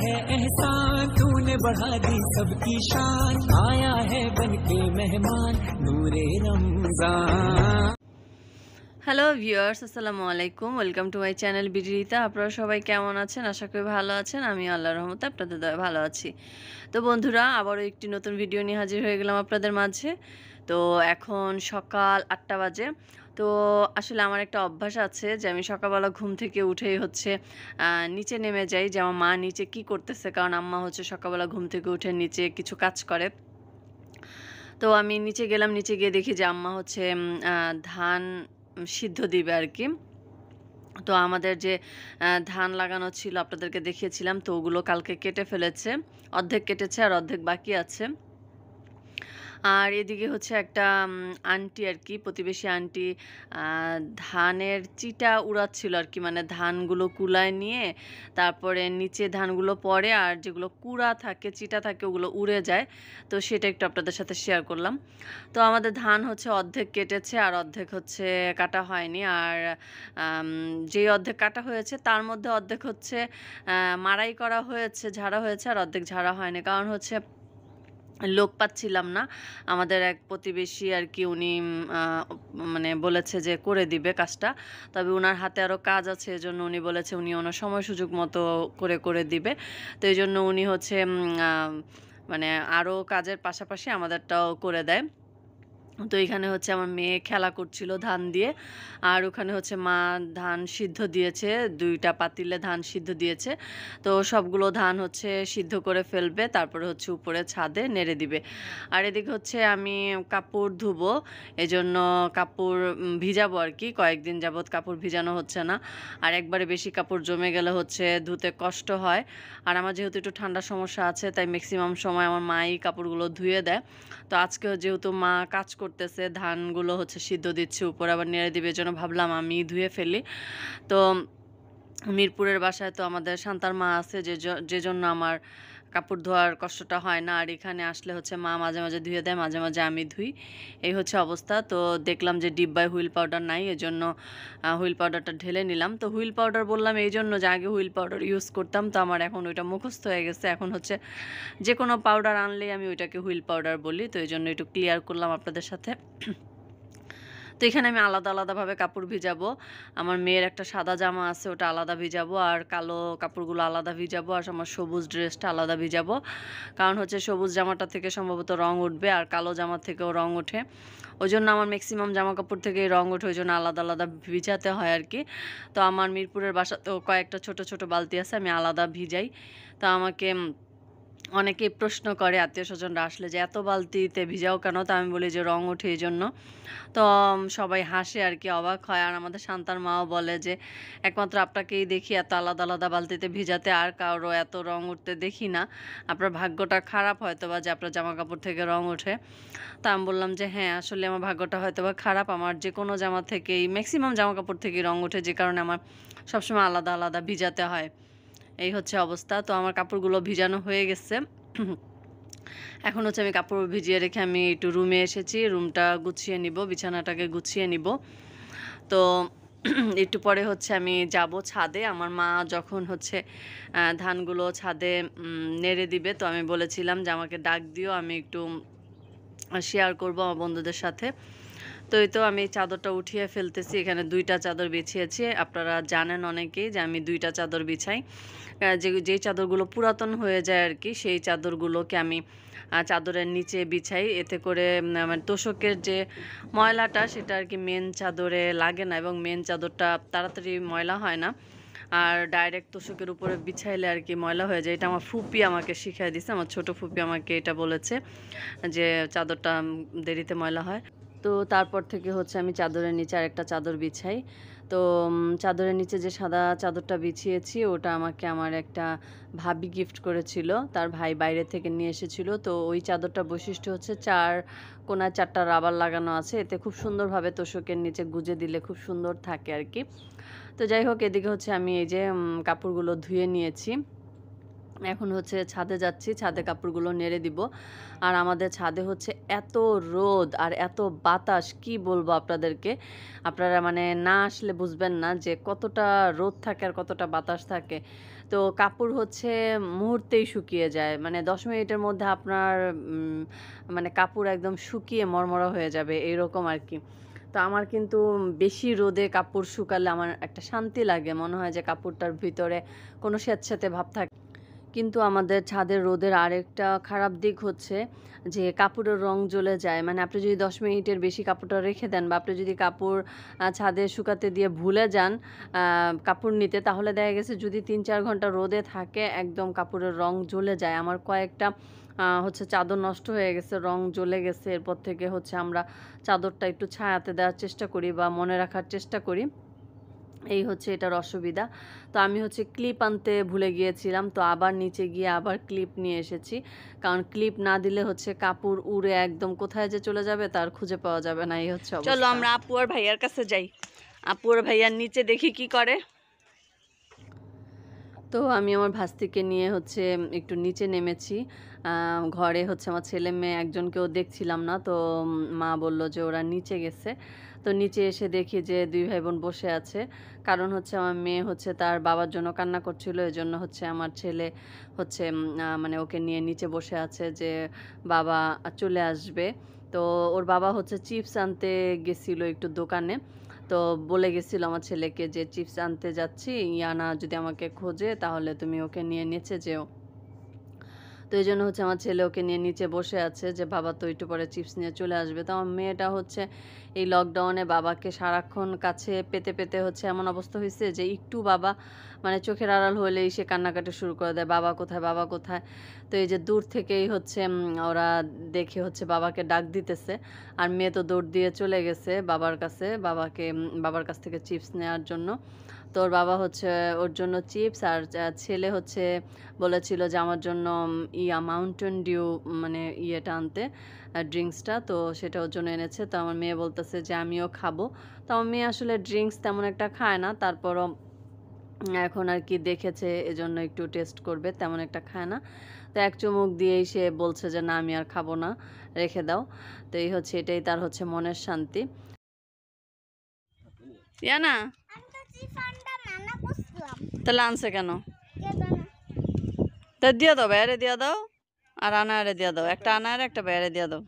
है एहसान तूने बढ़ा दी सबकी शान आया है बन के मेहमान नूरे रमजान হ্যালো ভিউয়ার্স আসসালামু আলাইকুম ওয়েলকাম টু মাই চ্যানেল বিজিতা আপনারা সবাই কেমন আছেন আশা করি ভালো আছেন আমি আল্লাহ রহমতে আপনাদের দয়া ভালো আছি তো বন্ধুরা আবারও একটি নতুন ভিডিও নিয়ে হাজির হয়ে গেলাম আপনাদের মাঝে তো এখন সকাল আটটা বাজে তো আসলে আমার একটা অভ্যাস আছে যে আমি সকালবেলা ঘুম থেকে উঠেই হচ্ছে নিচে নেমে যাই যে আমার মা নিচে কি করতেছে কারণ আম্মা হচ্ছে সকালবেলা ঘুম থেকে উঠে নিচে কিছু কাজ করে তো আমি নিচে গেলাম নিচে গিয়ে দেখি যে আম্মা হচ্ছে ধান সিদ্ধ দিবে আর কি তো আমাদের যে ধান লাগানো ছিল আপনাদেরকে দেখিয়েছিলাম তো ওগুলো কালকে কেটে ফেলেছে অর্ধেক কেটেছে আর অর্ধেক বাকি আছে আর এদিকে হচ্ছে একটা আন্টি আর কি প্রতিবেশী আন্টি ধানের চিটা উড়াচ্ছিল আর কি মানে ধানগুলো কুলায় নিয়ে তারপরে নিচে ধানগুলো পড়ে আর যেগুলো কুড়া থাকে চিটা থাকে ওগুলো উড়ে যায় তো সেটা একটু আপনাদের সাথে শেয়ার করলাম তো আমাদের ধান হচ্ছে অর্ধেক কেটেছে আর অর্ধেক হচ্ছে কাটা হয়নি আর যে অর্ধেক কাটা হয়েছে তার মধ্যে অর্ধেক হচ্ছে মারাই করা হয়েছে ঝাড়া হয়েছে আর অর্ধেক ঝাড়া হয়নি কারণ হচ্ছে লোক পাচ্ছিলাম না আমাদের এক প্রতিবেশী আর কি উনি মানে বলেছে যে করে দিবে কাজটা তবে ওনার হাতে আরও কাজ আছে এজন্য উনি বলেছে উনি ওনার সময় সুযোগ মতো করে করে দিবে তো এই জন্য উনি হচ্ছে মানে আরও কাজের পাশাপাশি আমাদেরটাও করে দেয় তো এখানে হচ্ছে আমার মেয়ে খেলা করছিল ধান দিয়ে আর ওখানে হচ্ছে মা ধান সিদ্ধ দিয়েছে দুইটা পাতিলে ধান সিদ্ধ দিয়েছে তো সবগুলো ধান হচ্ছে সিদ্ধ করে ফেলবে তারপরে হচ্ছে উপরে ছাদে নেড়ে দিবে আর এদিকে হচ্ছে আমি কাপড় ধুবো এজন্য কাপড় ভিজাবো আর কি কয়েকদিন যাবৎ কাপড় ভিজানো হচ্ছে না আর একবারে বেশি কাপড় জমে গেলে হচ্ছে ধুতে কষ্ট হয় আর আমার যেহেতু একটু ঠান্ডা সমস্যা আছে তাই ম্যাক্সিমাম সময় আমার মাই কাপড়গুলো ধুয়ে দেয় তো আজকেও যেহেতু মা কাজ করতেছে ধানগুলো হচ্ছে সিদ্ধ দিচ্ছে উপর আবার নেড়ে দিবে জন্য ভাবলাম আমি ধুয়ে ফেলি তো মিরপুরের বাসায় তো আমাদের সান্তার মা আছে যে জন্য আমার কাপড় ধোয়ার কষ্টটা হয় না আর এখানে আসলে হচ্ছে মা মাঝে মাঝে ধুয়ে দেয় মাঝে মাঝে আমি ধুই এই হচ্ছে অবস্থা তো দেখলাম যে ডিব্বায় হুইল পাউডার নাই এই জন্য হুইল পাউডারটা ঢেলে নিলাম তো হুইল পাউডার বললাম এই জন্য যে আগে হুইল পাউডার ইউজ করতাম তো আমার এখন ওইটা মুখস্থ হয়ে গেছে এখন হচ্ছে যে কোনো পাউডার আনলেই আমি ওইটাকে হুইল পাউডার বলি তো এই জন্য একটু ক্লিয়ার করলাম আপনাদের সাথে তো এখানে আমি আলাদা আলাদাভাবে কাপড় ভিজাবো আমার মেয়ের একটা সাদা জামা আছে ওটা আলাদা ভিজাবো আর কালো কাপড়গুলো আলাদা ভিজাবো আর আমার সবুজ ড্রেসটা আলাদা ভিজাবো কারণ হচ্ছে সবুজ জামাটা থেকে সম্ভবত রং উঠবে আর কালো জামা থেকেও রং ওঠে ওই জন্য আমার ম্যাক্সিমাম জামা কাপড় থেকে রং ওঠে ওই জন্য আলাদা আলাদা ভিজাতে হয় আর কি তো আমার মিরপুরের বাসা তো কয়েকটা ছোট ছোট বালতি আছে আমি আলাদা ভিজাই তো আমাকে অনেকে প্রশ্ন করে আত্মীয় স্বজনরা আসলে যে এত বালতিতে ভিজাও কেন তো আমি বলি যে রং ওঠে এই জন্য তো সবাই হাসে আর কি অবাক হয় আর আমাদের শান্তার মাও বলে যে একমাত্র আপনাকেই দেখি এত আলাদা আলাদা বালতিতে ভিজাতে আর কারো এত রং উঠতে দেখি না আপনার ভাগ্যটা খারাপ হয়তো বা যে আপনার জামা কাপড় থেকে রং ওঠে তো আমি বললাম যে হ্যাঁ আসলে আমার ভাগ্যটা হয়তো বা খারাপ আমার যে কোনো জামা থেকেই ম্যাক্সিমাম জামা কাপড় থেকেই রং ওঠে যে কারণে আমার সবসময় আলাদা আলাদা ভিজাতে হয় এই হচ্ছে অবস্থা তো আমার কাপড়গুলো ভিজানো হয়ে গেছে এখন হচ্ছে আমি কাপড় ভিজিয়ে রেখে আমি একটু রুমে এসেছি রুমটা গুছিয়ে নিব বিছানাটাকে গুছিয়ে নিব তো একটু পরে হচ্ছে আমি যাব ছাদে আমার মা যখন হচ্ছে ধানগুলো ছাদে নেড়ে দিবে তো আমি বলেছিলাম যে আমাকে ডাক দিও আমি একটু শেয়ার করবো আমার বন্ধুদের সাথে তো এই তো আমি চাদরটা উঠিয়ে ফেলতেছি এখানে দুইটা চাদর বিছিয়েছি আপনারা জানেন অনেকেই যে আমি দুইটা চাদর বিছাই যে যেই চাদরগুলো পুরাতন হয়ে যায় আর কি সেই চাদরগুলোকে আমি চাদরের নিচে বিছাই এতে করে মানে তোষকের যে ময়লাটা সেটা আর কি মেন চাদরে লাগে না এবং মেন চাদরটা তাড়াতাড়ি ময়লা হয় না আর ডাইরেক্ট তোষকের উপরে বিছাইলে আর কি ময়লা হয়ে যায় এটা আমার ফুপি আমাকে শিখিয়ে দিছে আমার ছোট ফুপি আমাকে এটা বলেছে যে চাদরটা দেরিতে ময়লা হয় তো তারপর থেকে হচ্ছে আমি চাদরের নিচে আর একটা চাদর বিছাই তো চাদরের নিচে যে সাদা চাদরটা বিছিয়েছি ওটা আমাকে আমার একটা ভাবি গিফট করেছিল তার ভাই বাইরে থেকে নিয়ে এসেছিল তো ওই চাদরটা বৈশিষ্ট্য হচ্ছে চার কোনায় চারটা রাবার লাগানো আছে এতে খুব সুন্দরভাবে তোষকের নিচে গুজে দিলে খুব সুন্দর থাকে আর কি তো যাই হোক এদিকে হচ্ছে আমি এই যে কাপড়গুলো ধুয়ে নিয়েছি এখন হচ্ছে ছাদে যাচ্ছি ছাদে কাপড়গুলো নেড়ে দিব আর আমাদের ছাদে হচ্ছে এত রোদ আর এত বাতাস কি বলবো আপনাদেরকে আপনারা মানে না আসলে বুঝবেন না যে কতটা রোদ থাকে আর কতটা বাতাস থাকে তো কাপড় হচ্ছে মুহূর্তেই শুকিয়ে যায় মানে দশ মিনিটের মধ্যে আপনার মানে কাপড় একদম শুকিয়ে মরমরা হয়ে যাবে এইরকম আর কি তো আমার কিন্তু বেশি রোদে কাপড় শুকালে আমার একটা শান্তি লাগে মনে হয় যে কাপড়টার ভিতরে কোনো স্বেচ্ছাতে ভাব থাকে কিন্তু আমাদের ছাদের রোদের আরেকটা খারাপ দিক হচ্ছে যে কাপড়ের রং জ্বলে যায় মানে আপনি যদি দশ মিনিটের বেশি কাপড়টা রেখে দেন বা আপনি যদি কাপড় ছাদে শুকাতে দিয়ে ভুলে যান কাপড় নিতে তাহলে দেখা গেছে যদি তিন চার ঘন্টা রোদে থাকে একদম কাপড়ের রং জ্বলে যায় আমার কয়েকটা হচ্ছে চাদর নষ্ট হয়ে গেছে রং জ্বলে গেছে এরপর থেকে হচ্ছে আমরা চাদরটা একটু ছায়াতে দেওয়ার চেষ্টা করি বা মনে রাখার চেষ্টা করি এই হচ্ছে এটার অসুবিধা তো আমি হচ্ছে ক্লিপ আনতে ভুলে গিয়েছিলাম তো আবার নিচে গিয়ে আবার ক্লিপ নিয়ে এসেছি কারণ ক্লিপ না দিলে হচ্ছে কাপড় উড়ে একদম কোথায় যে চলে যাবে তার খুঁজে পাওয়া যাবে না এই হচ্ছে চলো আমরা আপু আর ভাইয়ার কাছে যাই আপু আর ভাইয়ার নিচে দেখি কি করে তো আমি আমার ভাস্তিকে নিয়ে হচ্ছে একটু নিচে নেমেছি ঘরে হচ্ছে আমার ছেলে মেয়ে একজনকেও দেখছিলাম না তো মা বলল যে ওরা নিচে গেছে তো নিচে এসে দেখি যে দুই ভাই বোন বসে আছে কারণ হচ্ছে আমার মেয়ে হচ্ছে তার বাবার জন্য কান্না করছিল জন্য হচ্ছে আমার ছেলে হচ্ছে মানে ওকে নিয়ে নিচে বসে আছে যে বাবা চলে আসবে তো ওর বাবা হচ্ছে চিপস আনতে গেছিলো একটু দোকানে তো বলে গেছিলো আমার ছেলেকে যে চিপস আনতে যাচ্ছি ইয়ানা যদি আমাকে খোঁজে তাহলে তুমি ওকে নিয়ে নেচে যেও তো এই জন্য হচ্ছে আমার ছেলে ওকে নিয়ে নিচে বসে আছে যে বাবা তো একটু পরে চিপস নিয়ে চলে আসবে তো আমার মেয়েটা হচ্ছে এই লকডাউনে বাবাকে সারাক্ষণ কাছে পেতে পেতে হচ্ছে এমন অবস্থা হয়েছে যে একটু বাবা মানে চোখের আড়াল হলেই সে কান্নাকাটি শুরু করে দেয় বাবা কোথায় বাবা কোথায় তো এই যে দূর থেকেই হচ্ছে ওরা দেখে হচ্ছে বাবাকে ডাক দিতেছে আর মেয়ে তো দৌড় দিয়ে চলে গেছে বাবার কাছে বাবাকে বাবার কাছ থেকে চিপস নেওয়ার জন্য তো ওর বাবা হচ্ছে ওর জন্য চিপস আর ছেলে হচ্ছে বলেছিল যে আমার জন্য ইয়া মাউন্টেন ডিউ মানে ইয়েটা আনতে ড্রিঙ্কসটা তো সেটা ওর জন্য এনেছে তো আমার মেয়ে বলতেছে যে আমিও খাবো তো আমার মেয়ে আসলে ড্রিঙ্কস তেমন একটা খায় না তারপরও এখন আর কি দেখেছে এজন্য একটু টেস্ট করবে তেমন একটা খায় না তো এক চুমুক দিয়েই সে বলছে যে না আমি আর খাবো না রেখে দাও তো এই হচ্ছে এটাই তার হচ্ছে মনের শান্তি না তাহলে আনছে কেন তা দিয়ে দাও বেড়ে দিয়ে দাও আর আনারে দিয়ে দাও একটা আনারে একটা বেড়ে দিয়ে দাও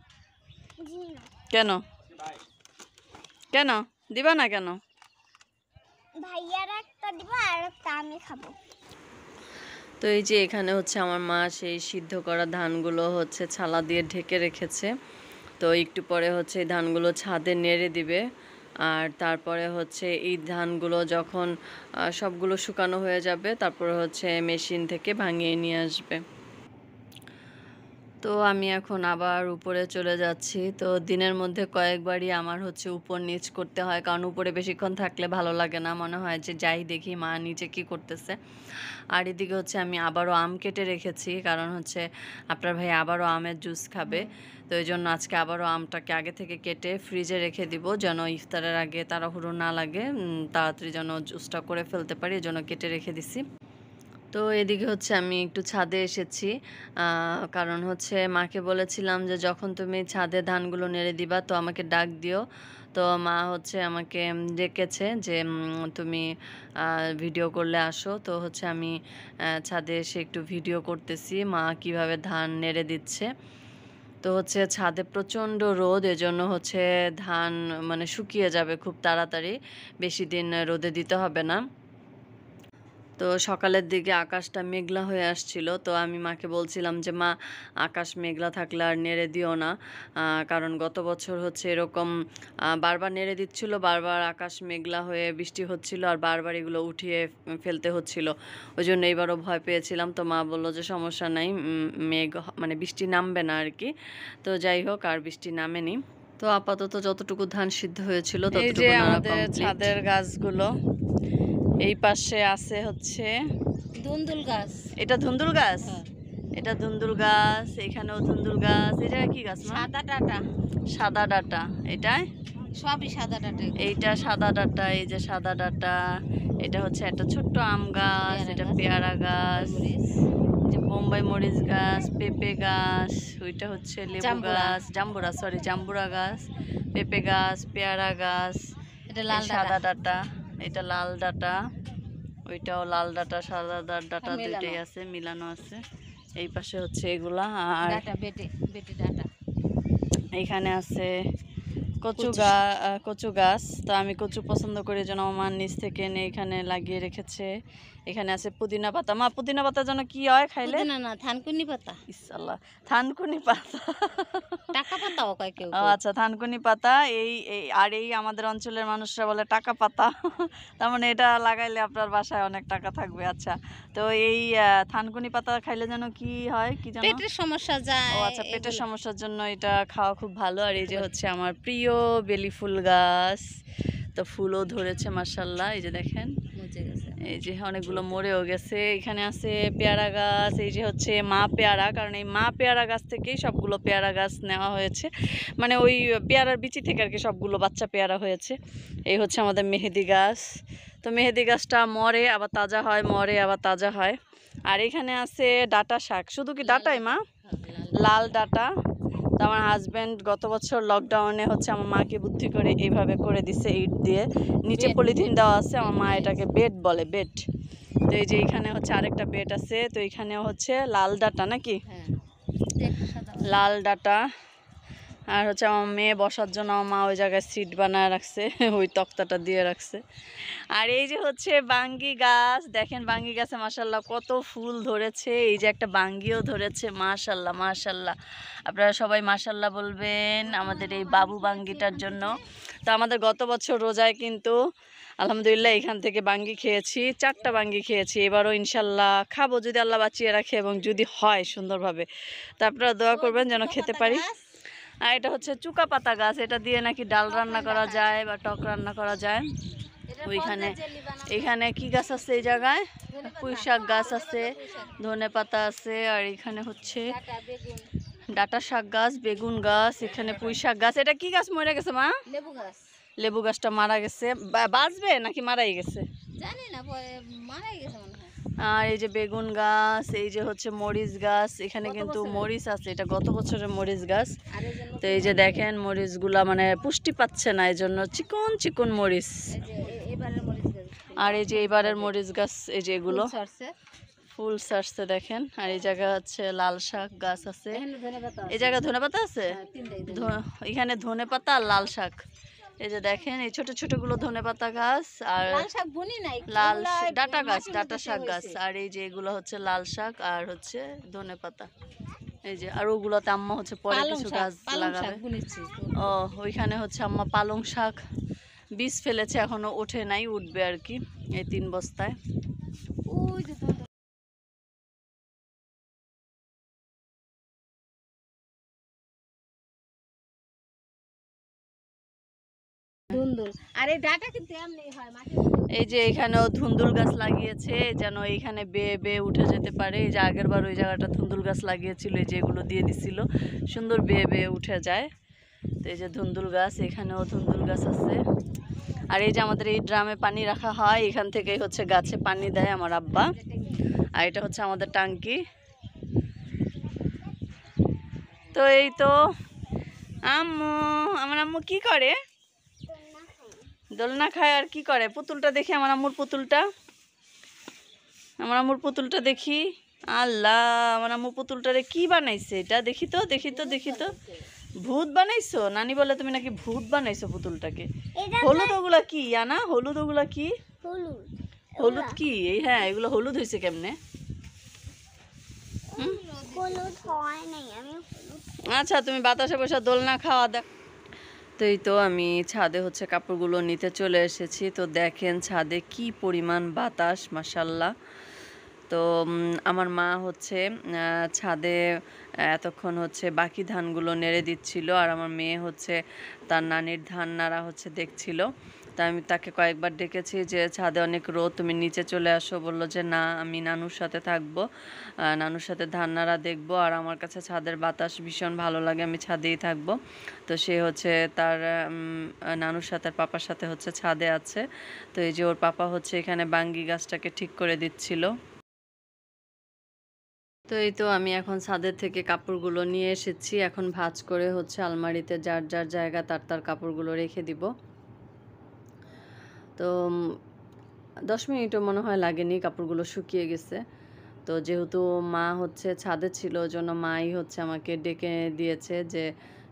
কেন কেন দিবা না কেন তো এই যে এখানে হচ্ছে আমার মা সেই সিদ্ধ করা ধানগুলো হচ্ছে ছালা দিয়ে ঢেকে রেখেছে তো একটু পরে হচ্ছে এই ধানগুলো ছাদে নেড়ে দিবে আর তারপরে হচ্ছে এই ধানগুলো যখন সবগুলো শুকানো হয়ে যাবে তারপরে হচ্ছে মেশিন থেকে ভাঙিয়ে নিয়ে আসবে তো আমি এখন আবার উপরে চলে যাচ্ছি তো দিনের মধ্যে কয়েকবারই আমার হচ্ছে উপর নিচ করতে হয় কারণ উপরে বেশিক্ষণ থাকলে ভালো লাগে না মনে হয় যে যাই দেখি মা নিচে কি করতেছে আর এদিকে হচ্ছে আমি আবারও আম কেটে রেখেছি কারণ হচ্ছে আপনার ভাই আবারও আমের জুস খাবে তো এই জন্য আজকে আবারও আমটাকে আগে থেকে কেটে ফ্রিজে রেখে দিব যেন ইফতারের আগে তাড়াহুড়ো না লাগে তাড়াতাড়ি যেন জুসটা করে ফেলতে পারি এই জন্য কেটে রেখে দিছি তো এদিকে হচ্ছে আমি একটু ছাদে এসেছি কারণ হচ্ছে মাকে বলেছিলাম যে যখন তুমি ছাদে ধানগুলো নেড়ে দিবা তো আমাকে ডাক দিও তো মা হচ্ছে আমাকে ডেকেছে যে তুমি ভিডিও করলে আসো তো হচ্ছে আমি ছাদে এসে একটু ভিডিও করতেছি মা কিভাবে ধান নেড়ে দিচ্ছে তো হচ্ছে ছাদে প্রচণ্ড রোদ এজন্য হচ্ছে ধান মানে শুকিয়ে যাবে খুব তাড়াতাড়ি বেশি দিন রোদে দিতে হবে না তো সকালের দিকে আকাশটা মেঘলা হয়ে আসছিল তো আমি মাকে বলছিলাম যে মা আকাশ মেঘলা থাকলে আর নেড়ে দিও না কারণ গত বছর হচ্ছে এরকম বারবার নেড়ে দিচ্ছিল বারবার আকাশ মেঘলা হয়ে বৃষ্টি হচ্ছিল আর বারবার এগুলো উঠিয়ে ফেলতে হচ্ছিল ওই জন্য এইবারও ভয় পেয়েছিলাম তো মা বললো যে সমস্যা নাই মেঘ মানে বৃষ্টি নামবে না আর কি তো যাই হোক আর বৃষ্টি নামেনি তো আপাতত যতটুকু ধান সিদ্ধ হয়েছিল ততটুকু আমাদের ছাদের গাছগুলো এই পাশে আছে হচ্ছে ধুন্দুল গাছ এটা ধুন্দুল গাছ হ্যাঁ। এটা ধুন্দুল গাছ এখানেও ধুন্দুল গাছ এটা কি গাছ সাদা ডাটা সাদা ডাটা এটাই সবই সাদা ডাটা এইটা সাদা ডাটা এই যে সাদা ডাটা এটা হচ্ছে একটা ছোট্ট আম গাছ এটা পেয়ারা গাছ যে বোম্বাই মরিচ গাছ পেঁপে গাছ ওইটা হচ্ছে লেবু গাছ জাম্বুরা সরি জাম্বুরা গাছ পেঁপে গাছ পেয়ারা গাছ এটা লাল সাদা ডাটা এটা লাল ডাটা ওইটাও লাল ডাটা সাদা ডাটা দুইটাই আছে মিলানো আছে এই পাশে হচ্ছে এগুলা আর এখানে আছে কচু গা কচু গাছ তো আমি কচু পছন্দ করি যেন আমার নিচ থেকে এনে এখানে লাগিয়ে রেখেছে এখানে আছে পুদিনা পাতা মা পুদিনা পাতা যেন কি হয় খাইলে না না থানকুনি পাতা ইসাল্লাহ থানকুনি পাতা টাকা পাতাও কয় কেউ ও আচ্ছা থানকুনি পাতা এই এই আর এই আমাদের অঞ্চলের মানুষরা বলে টাকা পাতা তার মানে এটা লাগাইলে আপনার বাসায় অনেক টাকা থাকবে আচ্ছা তো এই থানকুনি পাতা খাইলে যেন কি হয় কি যেন পেটের সমস্যা যায় ও আচ্ছা পেটের সমস্যার জন্য এটা খাওয়া খুব ভালো আর এই যে হচ্ছে আমার প্রিয় বেলি ফুল গাছ তো ফুলও ধরেছে মাসাল্লাহ এই যে দেখেন মজে গেছে এই যে অনেকগুলো মরেও গেছে এখানে আছে পেয়ারা গাছ এই যে হচ্ছে মা পেয়ারা কারণ এই মা পেয়ারা গাছ থেকেই সবগুলো পেয়ারা গাছ নেওয়া হয়েছে মানে ওই পেয়ারার বিচি থেকে আর কি সবগুলো বাচ্চা পেয়ারা হয়েছে এই হচ্ছে আমাদের মেহেদি গাছ তো মেহেদি গাছটা মরে আবার তাজা হয় মরে আবার তাজা হয় আর এখানে আছে ডাটা শাক শুধু কি ডাটাই মা হ্যাঁ, লাল ডাটা তো আমার হাজব্যান্ড গত বছর লকডাউনে হচ্ছে আমার মাকে বুদ্ধি করে এইভাবে করে দিছে ইট দিয়ে নিচে পলিথিন দেওয়া আছে আমার মা এটাকে বেড বলে বেড তো এই যে এখানে হচ্ছে আরেকটা বেড আছে তো এখানে হচ্ছে লাল ডাটা নাকি হ্যাঁ। লাল ডাটা আর হচ্ছে আমার মেয়ে বসার জন্য আমার মা ওই জায়গায় সিট বানায় রাখছে ওই তক্তাটা দিয়ে রাখছে আর এই যে হচ্ছে বাঙ্গি গাছ দেখেন বাঙ্গি গাছে মাসাল্লাহ কত ফুল ধরেছে এই যে একটা বাঙ্গিও ধরেছে মাশাল্লাহ মাশাল্লাহ আপনারা সবাই মাশাল্লাহ বলবেন আমাদের এই বাবু বাঙ্গিটার জন্য তো আমাদের গত বছর রোজায় কিন্তু আলহামদুলিল্লাহ এখান থেকে বাঙ্গি খেয়েছি চারটা বাঙ্গি খেয়েছি এবারও ইনশাল্লাহ খাবো যদি আল্লাহ বাঁচিয়ে রাখে এবং যদি হয় সুন্দরভাবে তো আপনারা দোয়া করবেন যেন খেতে পারি আর এটা হচ্ছে চুকা পাতা গাছ এটা দিয়ে নাকি ডাল রান্না করা যায় বা টক রান্না করা যায় ওইখানে এখানে কি গাছ আছে এই জায়গায় পুঁই শাক গাছ আছে ধনে পাতা আছে আর এখানে হচ্ছে ডাটা শাক গাছ বেগুন গাছ এখানে পুঁই শাক গাছ এটা কি গাছ মরে গেছে মা লেবু গাছ লেবু গাছটা মারা গেছে বাঁচবে নাকি মারাই গেছে জানি না পরে মারাই গেছে মনে হয় আর এই যে বেগুন গাছ এই যে হচ্ছে মরিচ গাছ এখানে কিন্তু মরিচ আছে এটা গত বছরের মরিচ গাছ তো এই যে দেখেন মরিচগুলা মানে পুষ্টি পাচ্ছে না এই জন্য চিকন চিকন মরিচ আর এই যে এইবারের মরিচ গাছ এই যে এগুলো ফুল সারছে দেখেন আর এই জায়গা হচ্ছে লাল শাক গাছ আছে এই জায়গা ধনে পাতা আছে হ্যাঁ, এখানে ধনে পাতা আর লাল শাক এই যে দেখেন এই ছোট ছোট গুলো ধনে পাতা গাছ আর লাল ডাটা গাছ ডাটা শাক গাছ আর এই যে এগুলো হচ্ছে লাল শাক আর হচ্ছে ধনে পাতা এই যে আর ওগুলোতে আম্মা হচ্ছে পরে কিছু গাছ লাগাবে ও ওইখানে হচ্ছে আম্মা পালং শাক বীজ ফেলেছে এখনো ওঠে নাই উঠবে আর কি এই তিন বস্তায় এই যে এখানেও ধুন্দুল গাছ লাগিয়েছে যেন এইখানে বেয়ে বেয়ে উঠে যেতে পারে এই যে আগের বার ওই জায়গাটা ধুন্দুল গাছ লাগিয়েছিল এই যে এগুলো দিয়ে দিছিল সুন্দর বেয়ে বেয়ে উঠে যায় তো এই যে ধুন্দুল গাছ এখানেও ধুন্দুল গাছ আছে আর এই যে আমাদের এই ড্রামে পানি রাখা হয় এখান থেকেই হচ্ছে গাছে পানি দেয় আমার আব্বা আর এটা হচ্ছে আমাদের টাঙ্কি তো এই তো আম্মু আমার আম্মু কি করে দোলনা খায় আর কি করে পুতুলটা দেখি আমার আম্মুর পুতুলটা আমার আম্মুর পুতুলটা দেখি আল্লাহ আমার পুতুলটা রে কি বানাইছে এটা দেখি তো দেখি তো দেখি তো ভূত বানাইছো নানি বলে তুমি নাকি ভূত বানাইছো পুতুলটাকে হলুদ ওগুলা কি আনা হলুদ ওগুলা কি হলুদ কি এই হ্যাঁ এগুলো হলুদ হয়েছে কেমনে আচ্ছা তুমি বাতাসে বসে দোলনা খাওয়া দেখ তো এই তো আমি ছাদে হচ্ছে কাপড়গুলো নিতে চলে এসেছি তো দেখেন ছাদে কি পরিমাণ বাতাস মাসাল্লাহ তো আমার মা হচ্ছে ছাদে এতক্ষণ হচ্ছে বাকি ধানগুলো নেড়ে দিচ্ছিল আর আমার মেয়ে হচ্ছে তার নানির ধান নাড়া হচ্ছে দেখছিলো তা আমি তাকে কয়েকবার ডেকেছি যে ছাদে অনেক রোদ তুমি নিচে চলে আসো বললো যে না আমি নানুর সাথে থাকবো নানুর সাথে ধান্নারা দেখবো আর আমার কাছে ছাদের বাতাস ভীষণ ভালো লাগে আমি ছাদেই থাকবো তো সে হচ্ছে তার নানুর সাথে আর পাপার সাথে হচ্ছে ছাদে আছে তো এই যে ওর পাপা হচ্ছে এখানে বাঙ্গি গাছটাকে ঠিক করে দিচ্ছিল তো এই তো আমি এখন ছাদের থেকে কাপড়গুলো নিয়ে এসেছি এখন ভাজ করে হচ্ছে আলমারিতে যার যার জায়গা তার তার কাপড়গুলো রেখে দিব তো দশ মিনিটও মনে হয় লাগেনি কাপড়গুলো শুকিয়ে গেছে তো যেহেতু মা হচ্ছে ছাদে ছিল জন্য মাই হচ্ছে আমাকে ডেকে দিয়েছে যে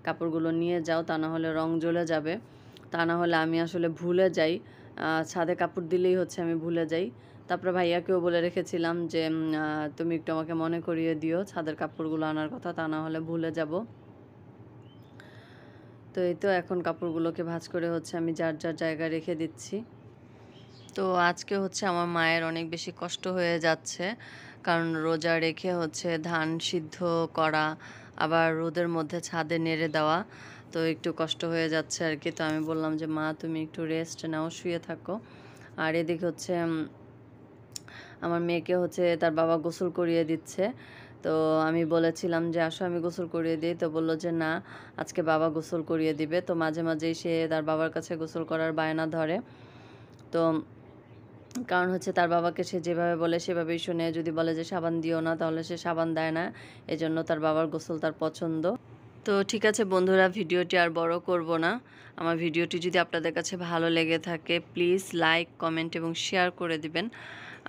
কাপড়গুলো নিয়ে যাও তা না হলে রং জ্বলে যাবে তা না হলে আমি আসলে ভুলে যাই ছাদে কাপড় দিলেই হচ্ছে আমি ভুলে যাই তারপরে ভাইয়াকেও বলে রেখেছিলাম যে তুমি একটু আমাকে মনে করিয়ে দিও ছাদের কাপড়গুলো আনার কথা তা না হলে ভুলে যাব তো এই তো এখন কাপড়গুলোকে ভাজ করে হচ্ছে আমি যার যার জায়গায় রেখে দিচ্ছি তো আজকে হচ্ছে আমার মায়ের অনেক বেশি কষ্ট হয়ে যাচ্ছে কারণ রোজা রেখে হচ্ছে ধান সিদ্ধ করা আবার রোদের মধ্যে ছাদে নেড়ে দেওয়া তো একটু কষ্ট হয়ে যাচ্ছে আর কি তো আমি বললাম যে মা তুমি একটু রেস্ট নাও শুয়ে থাকো আর এদিকে হচ্ছে আমার মেয়েকে হচ্ছে তার বাবা গোসল করিয়ে দিচ্ছে তো আমি বলেছিলাম যে আসো আমি গোসল করিয়ে দিই তো বললো যে না আজকে বাবা গোসল করিয়ে দিবে তো মাঝে মাঝেই সে তার বাবার কাছে গোসল করার বায়না ধরে তো কারণ হচ্ছে তার বাবাকে সে যেভাবে বলে সেভাবেই শুনে যদি বলে যে সাবান দিও না তাহলে সে সাবান দেয় না এজন্য তার বাবার গোসল তার পছন্দ তো ঠিক আছে বন্ধুরা ভিডিওটি আর বড় করব না আমার ভিডিওটি যদি আপনাদের কাছে ভালো লেগে থাকে প্লিজ লাইক কমেন্ট এবং শেয়ার করে দিবেন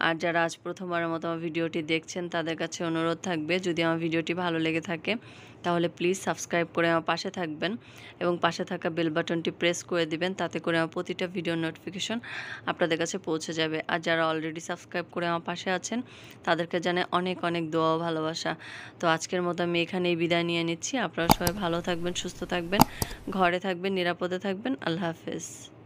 আর যারা আজ প্রথমবারের মতো আমার ভিডিওটি দেখছেন তাদের কাছে অনুরোধ থাকবে যদি আমার ভিডিওটি ভালো লেগে থাকে তাহলে প্লিজ সাবস্ক্রাইব করে আমার পাশে থাকবেন এবং পাশে থাকা বেল বাটনটি প্রেস করে দিবেন তাতে করে আমার প্রতিটা ভিডিও নোটিফিকেশন আপনাদের কাছে পৌঁছে যাবে আর যারা অলরেডি সাবস্ক্রাইব করে আমার পাশে আছেন তাদেরকে জানে অনেক অনেক দোয়া ভালোবাসা তো আজকের মতো আমি এখানেই বিদায় নিয়ে নিচ্ছি আপনারা সবাই ভালো থাকবেন সুস্থ থাকবেন ঘরে থাকবেন নিরাপদে থাকবেন আল্লাহ হাফেজ